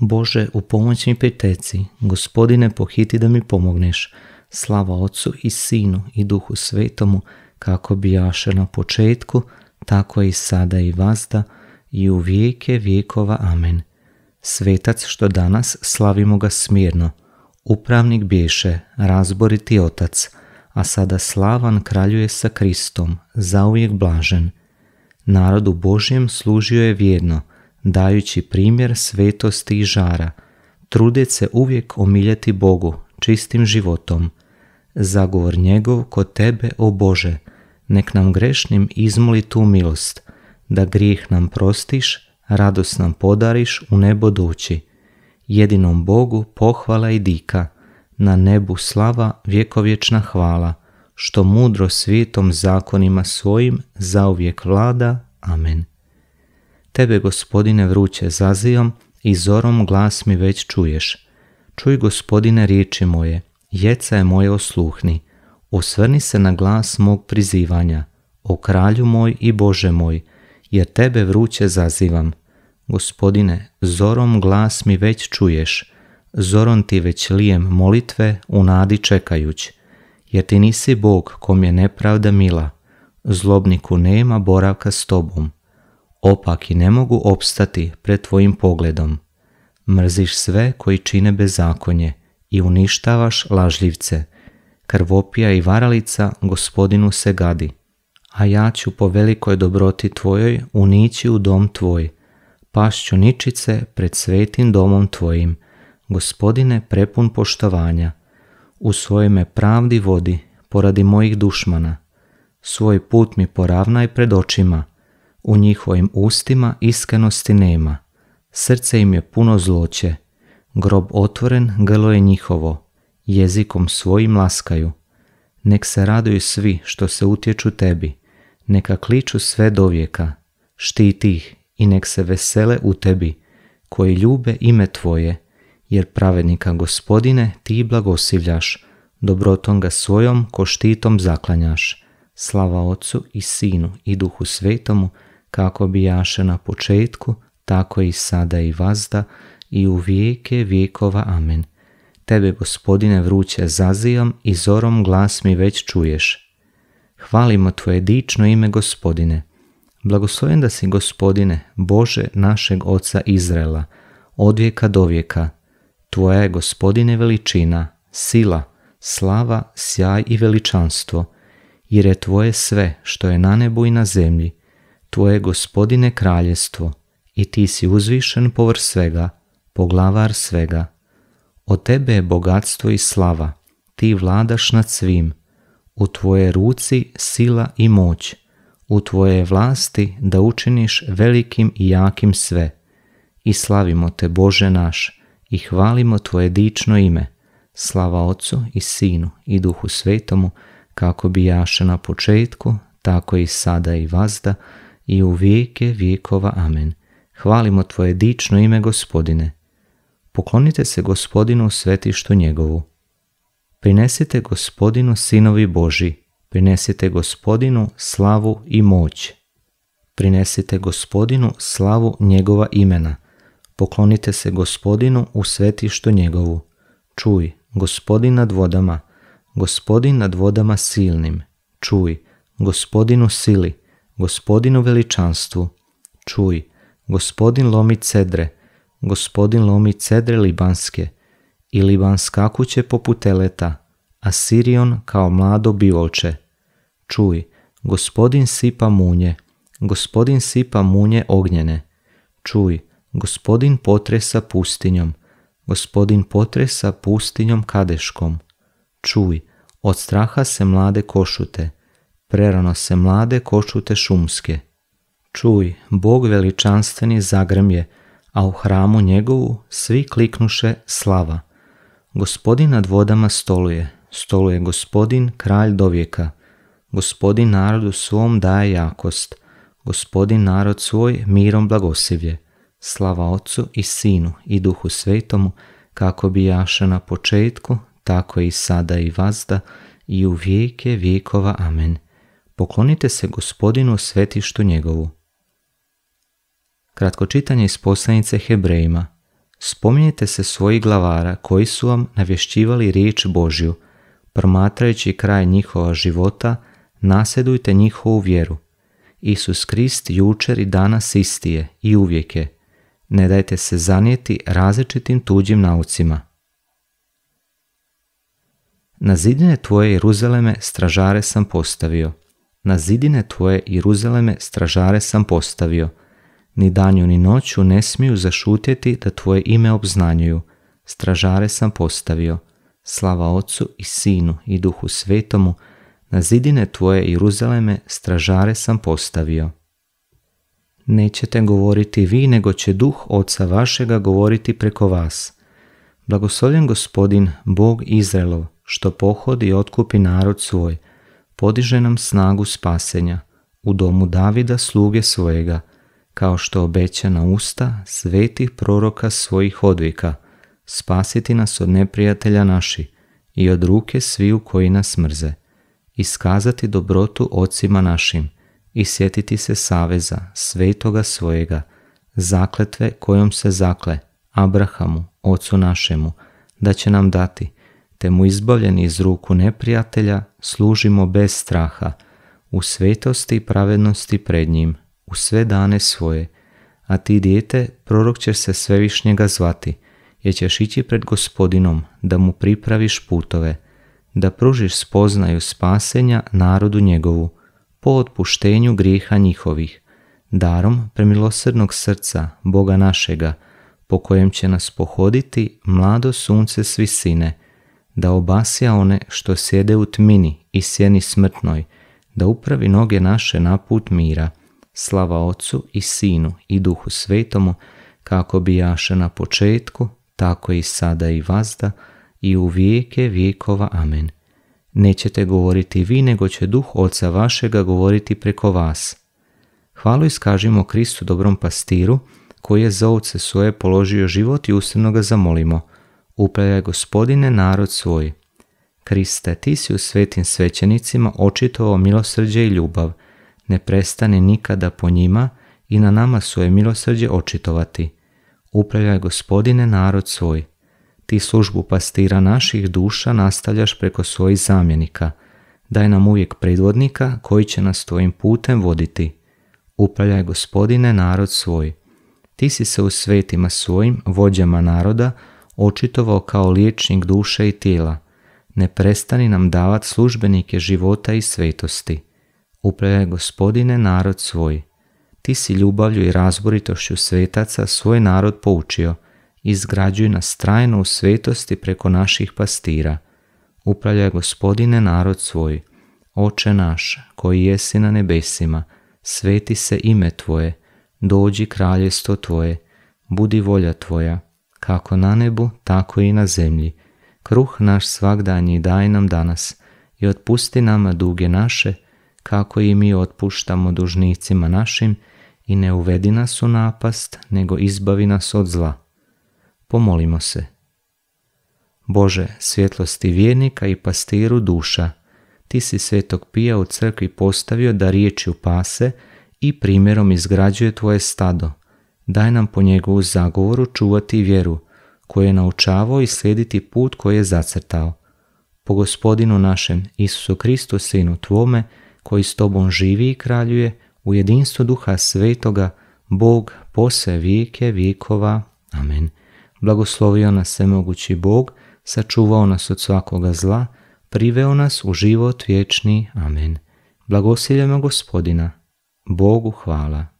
Bože, u pomoć mi priteci, gospodine, pohiti da mi pomogneš. Slava Otcu i Sinu i Duhu Svetomu, kako bijaše na početku, tako i sada i vazda, i u vijeke vijekova. Amen. Svetac što danas slavimo ga smirno, upravnik biješe, razboriti otac, a sada slavan kraljuje sa Kristom, zauvijek blažen. Narodu Božjem služio je vjerno, dajući primjer svetosti i žara, trude se uvijek omiljeti Bogu čistim životom. Zagovor njegov kod tebe, o Bože, nek nam grešnim izmoli tu milost, da grijeh nam prostiš, radost nam podariš u nebo dući. Jedinom Bogu pohvala i dika, na nebu slava vjekovječna hvala, što mudro svijetom zakonima svojim zauvijek vlada. Amen. Tebe, gospodine, vruće zazijom i zorom glas mi već čuješ. Čuj, gospodine, riječi moje, jeca je moje osluhni. Osvrni se na glas mog prizivanja, o kralju moj i Bože moj, jer tebe vruće zazivam. Gospodine, zorom glas mi već čuješ, zorom ti već lijem molitve u nadi čekajući jer ti nisi Bog kom je nepravda mila, zlobniku nema boravka s tobom. Opak i ne mogu opstati pred tvojim pogledom. Mrziš sve koji čine bezakonje i uništavaš lažljivce. Krvopija i varalica gospodinu se gadi. A ja ću po velikoj dobroti tvojoj unići u dom tvoj. Pašću ničice pred svetim domom tvojim. Gospodine prepun poštovanja. U svojeme pravdi vodi poradi mojih dušmana. Svoj put mi poravnaj pred očima – u njihovim ustima iskrenosti nema, srce im je puno zloće, grob otvoren, grlo je njihovo, jezikom svojim laskaju. Nek se raduju svi što se utječu tebi, neka kliču sve do vijeka, štiti ih i nek se vesele u tebi, koji ljube ime tvoje, jer pravednika gospodine ti blagosivljaš, dobrotom ga svojom ko štitom zaklanjaš. Slava Otcu i Sinu i Duhu Svetomu, kako bi jaše na početku, tako i sada i vazda, i u vijeke vijekova. Amen. Tebe, gospodine, vruće zazijom i zorom glas mi već čuješ. Hvalimo Tvoje dično ime, gospodine. Blagosloven da si, gospodine, Bože našeg oca Izrela, od vijeka do vijeka. Tvoja je, gospodine, veličina, sila, slava, sjaj i veličanstvo, jer je Tvoje sve što je na nebu i na zemlji, Tvoje gospodine kraljestvo i ti si uzvišen povr svega, poglavar svega. Od tebe je bogatstvo i slava, ti vladaš nad svim. U tvoje ruci sila i moć, u tvoje vlasti da učiniš velikim i jakim sve. I slavimo te Bože naš i hvalimo tvoje dično ime. Slava Otcu i Sinu i Duhu Svetomu, kako bijaše na početku, tako i sada i vazda, i u vijeke vijekova. Amen. Hvalimo Tvoje dično ime, Gospodine. Poklonite se Gospodinu u svetištu njegovu. Prinesite Gospodinu sinovi Boži, prinesite Gospodinu slavu i moć. Prinesite Gospodinu slavu njegova imena. Poklonite se Gospodinu u svetištu njegovu. Čuj, Gospodin nad vodama, Gospodin nad vodama silnim. Čuj, Gospodinu sili, gospodinu veličanstvu. Čuj, gospodin lomi cedre, gospodin lomi cedre libanske, i Liban skakuće poput eleta, a Sirion kao mlado bivolče. Čuj, gospodin sipa munje, gospodin sipa munje ognjene. Čuj, gospodin potresa pustinjom, gospodin potresa pustinjom kadeškom. Čuj, od straha se mlade košute, prerano se mlade kočute šumske. Čuj, Bog veličanstveni zagrmje, a u hramu njegovu svi kliknuše slava. Gospodin nad vodama stoluje, stoluje gospodin kralj dovijeka. Gospodin narodu svom daje jakost, gospodin narod svoj mirom blagosivlje. Slava Otcu i Sinu i Duhu Svetomu, kako bi jaša na početku, tako i sada i vazda, i u vijeke vijekova. Amen poklonite se gospodinu svetištu njegovu. Kratko čitanje iz poslanice Hebrejima. Spominjite se svojih glavara koji su vam navješćivali riječ Božju, promatrajući kraj njihova života, nasjedujte njihovu vjeru. Isus Krist jučer i danas isti je i uvijek je. Ne dajte se zanijeti različitim tuđim naucima. Na zidine tvoje Jeruzaleme stražare sam postavio – na zidine tvoje Jeruzaleme stražare sam postavio. Ni danju ni noću ne smiju zašutjeti da tvoje ime obznanjuju. Stražare sam postavio. Slava Ocu i Sinu i Duhu Svetomu, na zidine tvoje Jeruzaleme stražare sam postavio. Nećete govoriti vi, nego će duh oca vašega govoriti preko vas. Blagoslovljen gospodin, Bog Izraelov, što pohodi i otkupi narod svoj – podiže nam snagu spasenja u domu Davida sluge svojega, kao što obeća na usta svetih proroka svojih odvika, spasiti nas od neprijatelja naši i od ruke sviju koji nas mrze, iskazati dobrotu ocima našim i sjetiti se saveza svetoga svojega, zakletve kojom se zakle Abrahamu, ocu našemu, da će nam dati – te mu izbavljeni iz ruku neprijatelja služimo bez straha, u svetosti i pravednosti pred njim, u sve dane svoje, a ti dijete prorok će se svevišnjega zvati, jer ćeš ići pred gospodinom da mu pripraviš putove, da pružiš spoznaju spasenja narodu njegovu, po otpuštenju grijeha njihovih, darom premilosrdnog srca Boga našega, po kojem će nas pohoditi mlado sunce svisine, da obasja one što sjede u tmini i sjeni smrtnoj, da upravi noge naše na put mira, slava Ocu i Sinu i Duhu Svetomu, kako bi jaše na početku, tako i sada i vazda, i u vijeke vijekova. Amen. Nećete govoriti vi, nego će duh Oca vašega govoriti preko vas. Hvalu iskažimo Kristu dobrom pastiru, koji je za ovce svoje položio život i ustavno ga zamolimo – Upravljaj, gospodine narod svoj. Kriste, ti si u svetim svećenicima očitovao milosrđe i ljubav, ne prestane nikada po njima i na nama svoje milosrđe očitovati. Upravljaj gospodine narod svoj. Ti službu pastira naših duša nastavljaš preko svojih zamjenika. Daj nam uvijek predvodnika koji će nas tvojim putem voditi. Upravljaj gospodine narod svoj. Ti si se u svetima svojim, vođama naroda, očitovao kao liječnik duše i tijela. Ne prestani nam davat službenike života i svetosti. Upravljaj, gospodine narod svoj. Ti si ljubavlju i razboritošću svetaca svoj narod poučio. Izgrađuj nas trajno u svetosti preko naših pastira. Upravljaj gospodine narod svoj. Oče naš, koji jesi na nebesima, sveti se ime Tvoje, dođi kraljestvo Tvoje, budi volja Tvoja, kako na nebu, tako i na zemlji. Kruh naš svakdanji daj nam danas i otpusti nama duge naše, kako i mi otpuštamo dužnicima našim i ne uvedi nas u napast, nego izbavi nas od zla. Pomolimo se. Bože, svjetlosti vjernika i pastiru duša, ti si svetog pija u crkvi postavio da riječi upase i primjerom izgrađuje tvoje stado – daj nam po njegovu zagovoru čuvati vjeru, koju je naučavao i slijediti put koji je zacrtao. Po gospodinu našem, Isusu Kristu, Sinu Tvome, koji s Tobom živi i kraljuje, u jedinstvu duha svetoga, Bog pose vijeke vikova, Amen. Blagoslovio nas svemogući Bog, sačuvao nas od svakoga zla, priveo nas u život vječni. Amen. Blagosiljamo gospodina. Bogu hvala.